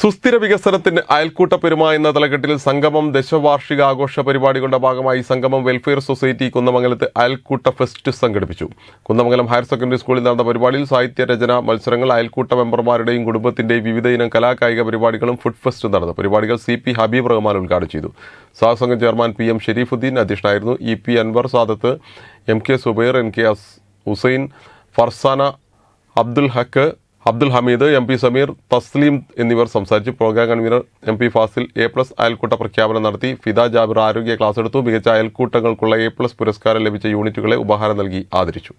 സുസ്ഥിര വികസനത്തിന് അയൽക്കൂട്ട പെരുമ എന്ന തലക്കെട്ടിൽ സംഗമം ദശവാർഷിക ആഘോഷ പരിപാടികളുടെ ഭാഗമായി സംഗമം വെൽഫെയർ സൊസൈറ്റി കുന്നമംഗലത്ത് അയൽക്കൂട്ട ഫെസ്റ്റ് സംഘടിപ്പിച്ചു കുന്നമംഗലം ഹയർ സെക്കൻഡറി സ്കൂളിൽ നടന്ന പരിപാടിയിൽ സാഹിത്യ രചന മത്സരങ്ങൾ അയൽക്കൂട്ട മെമ്പർമാരുടെയും കുടുംബത്തിന്റെയും വിവിധ ഇനം കലാകായിക പരിപാടികളും ഫുഡ് ഫെസ്റ്റ് നടന്നു പരിപാടികൾ സി പി ഹബീബ് റഹ്മാൻ ഉദ്ഘാടനം ചെയ്തു സഹസംഗം ചെയർമാൻ പി എം ഷെരീഫുദ്ദീൻ അധ്യക്ഷനായിരുന്നു E P Anwar Sadath M K Subair N K Hussain Farsana Abdul Haq Abdul Hameed M P Sameer Thasleem എന്നിവർ സംസാരിച്ചു program convener M P Fasil A plus അയൽക്കൂട്ട പ്രഖ്യാപനം നടത്തി ഫിദ ജാബിർ ആരോഗ്യ ക്ലാസ് എടുത്തു മികച്ച അയൽക്കൂട്ടങ്ങൾക്കുള്ള എ പ്ലസ് പുരസ്കാരം ലഭിച്ച യൂണിറ്റുകളെ ഉപഹാരം നൽകി ആദരിച്ചു